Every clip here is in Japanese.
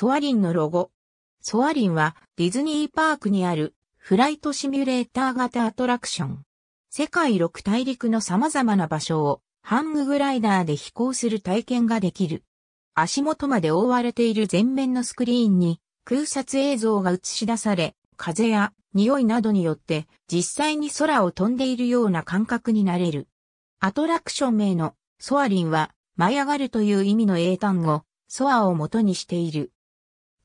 ソアリンのロゴ。ソアリンはディズニーパークにあるフライトシミュレーター型アトラクション。世界6大陸の様々な場所をハンググライダーで飛行する体験ができる。足元まで覆われている前面のスクリーンに空撮映像が映し出され、風や匂いなどによって実際に空を飛んでいるような感覚になれる。アトラクション名のソアリンは舞い上がるという意味の英単語、ソアを元にしている。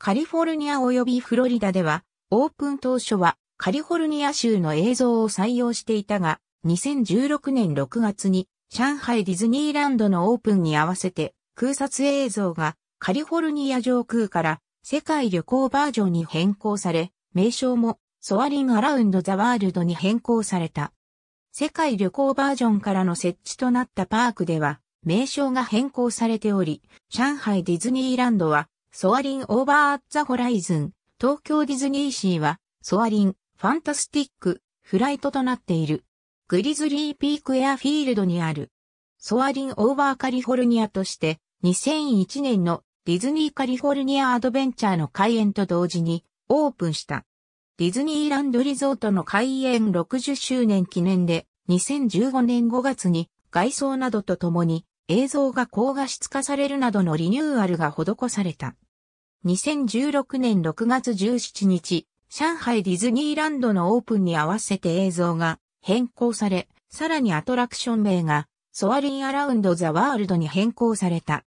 カリフォルニア及びフロリダでは、オープン当初はカリフォルニア州の映像を採用していたが、2016年6月に上海ディズニーランドのオープンに合わせて空撮映像がカリフォルニア上空から世界旅行バージョンに変更され、名称もソアリンアラウンドザワールドに変更された。世界旅行バージョンからの設置となったパークでは、名称が変更されており、上海ディズニーランドはソアリン・オーバー・アッザ・ホライズン、東京ディズニーシーは、ソアリン、ファンタスティック、フライトとなっている。グリズリー・ピーク・エアフィールドにある。ソアリン・オーバー・カリフォルニアとして、2001年のディズニー・カリフォルニア・アドベンチャーの開園と同時に、オープンした。ディズニーランドリゾートの開園60周年記念で、2015年5月に、外装などとともに、映像が高画質化されるなどのリニューアルが施された。2016年6月17日、上海ディズニーランドのオープンに合わせて映像が変更され、さらにアトラクション名がソアリンアラウンドザワールドに変更された。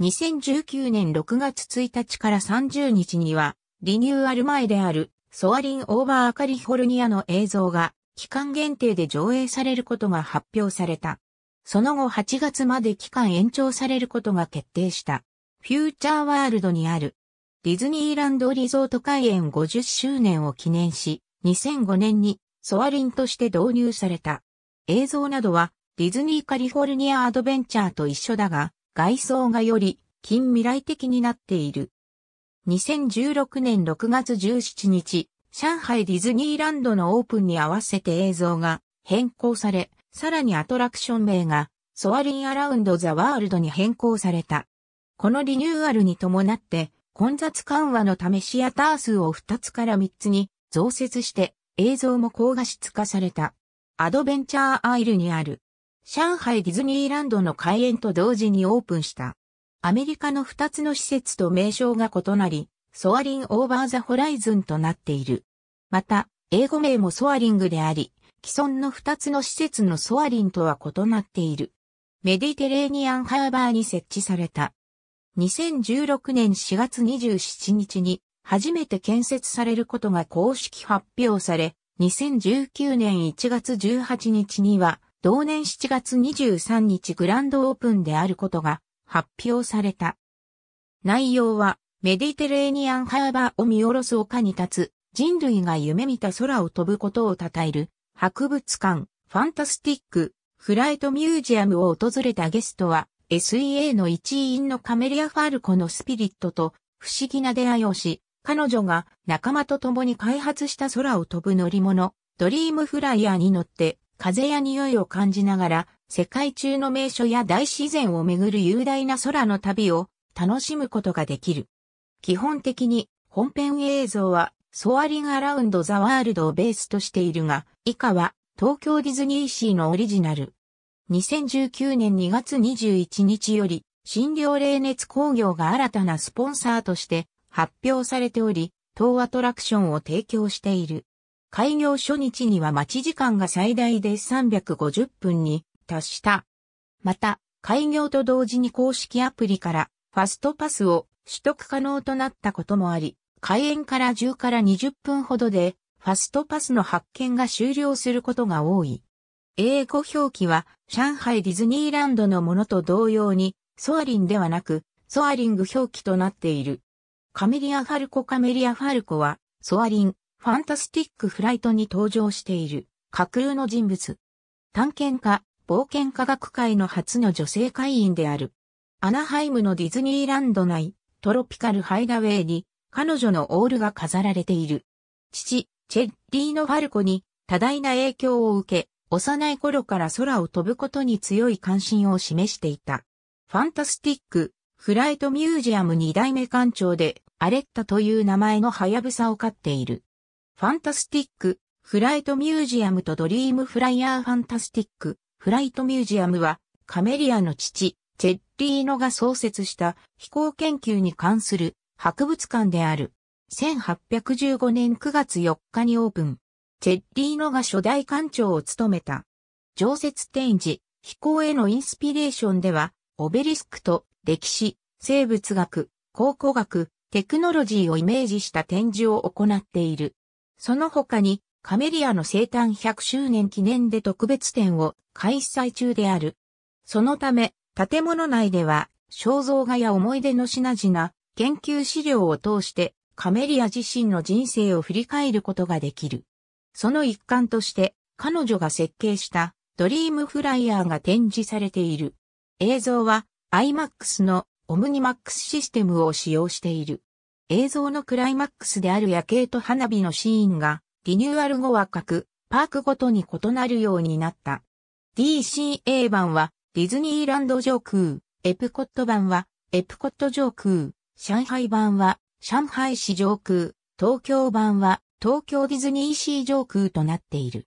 2019年6月1日から30日には、リニューアル前であるソアリンオーバーカリフォルニアの映像が期間限定で上映されることが発表された。その後8月まで期間延長されることが決定した。フューチャーワールドにあるディズニーランドリゾート開園50周年を記念し、2005年にソアリンとして導入された。映像などはディズニーカリフォルニアアドベンチャーと一緒だが、外装がより近未来的になっている。2016年6月17日、上海ディズニーランドのオープンに合わせて映像が変更され、さらにアトラクション名がソアリンアラウンドザワールドに変更された。このリニューアルに伴って混雑緩和のためシアター数を2つから3つに増設して映像も高画質化された。アドベンチャーアイルにある上海ディズニーランドの開園と同時にオープンした。アメリカの2つの施設と名称が異なり、ソアリンオーバーザホライズンとなっている。また、英語名もソアリングであり、既存の2つの施設のソアリンとは異なっている。メディテレーニアンハーバーに設置された2016年4月27日に初めて建設されることが公式発表され、2019年1月18日には、同年7月23日グランドオープンであることが発表された。内容は、メディテレーニアンハーバーを見下ろす丘に立つ、人類が夢見た空を飛ぶことを称える、博物館、ファンタスティック、フライトミュージアムを訪れたゲストは、SEA の一員のカメリア・ファルコのスピリットと不思議な出会いをし、彼女が仲間と共に開発した空を飛ぶ乗り物、ドリームフライヤーに乗って風や匂いを感じながら世界中の名所や大自然を巡る雄大な空の旅を楽しむことができる。基本的に本編映像はソアリン・アラウンド・ザ・ワールドをベースとしているが、以下は東京ディズニーシーのオリジナル、2019年2月21日より、診療冷熱工業が新たなスポンサーとして発表されており、当アトラクションを提供している。開業初日には待ち時間が最大で350分に達した。また、開業と同時に公式アプリからファストパスを取得可能となったこともあり、開園から10から20分ほどでファストパスの発券が終了することが多い。英語表記は、上海ディズニーランドのものと同様に、ソアリンではなく、ソアリング表記となっている。カメリア・ファルコカメリア・ファルコは、ソアリン、ファンタスティック・フライトに登場している、架空の人物。探検家、冒険科学会の初の女性会員である。アナハイムのディズニーランド内、トロピカル・ハイダウェイに、彼女のオールが飾られている。父、チェッリーノ・ファルコに多大な影響を受け、幼い頃から空を飛ぶことに強い関心を示していた。ファンタスティック、フライトミュージアム二代目館長で、アレッタという名前のハヤブサを飼っている。ファンタスティック、フライトミュージアムとドリームフライヤーファンタスティック、フライトミュージアムは、カメリアの父、チェッリーノが創設した飛行研究に関する博物館である。1815年9月4日にオープン。チェッリーノが初代館長を務めた。常設展示、飛行へのインスピレーションでは、オベリスクと歴史、生物学、考古学、テクノロジーをイメージした展示を行っている。その他に、カメリアの生誕100周年記念で特別展を開催中である。そのため、建物内では、肖像画や思い出の品々、研究資料を通して、カメリア自身の人生を振り返ることができる。その一環として彼女が設計したドリームフライヤーが展示されている。映像は IMAX のオムニマックスシステムを使用している。映像のクライマックスである夜景と花火のシーンがリニューアル後は各パークごとに異なるようになった。DCA 版はディズニーランド上空、エプコット版はエプコット上空、上海版は上海市上空、東京版は東京ディズニーシー上空となっている。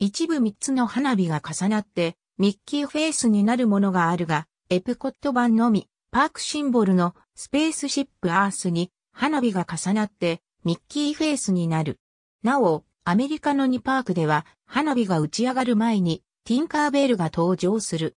一部三つの花火が重なって、ミッキーフェイスになるものがあるが、エプコット版のみ、パークシンボルのスペースシップアースに花火が重なってミッキーフェイスになる。なお、アメリカの2パークでは花火が打ち上がる前にティンカーベールが登場する。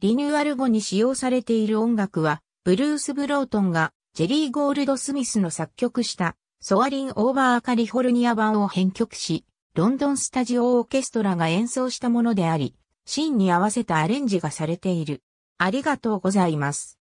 リニューアル後に使用されている音楽は、ブルース・ブロートンがジェリー・ゴールド・スミスの作曲したソアリン・オーバー・カリフォルニア版を編曲し、ロンドンスタジオオーケストラが演奏したものであり、シーンに合わせたアレンジがされている。ありがとうございます。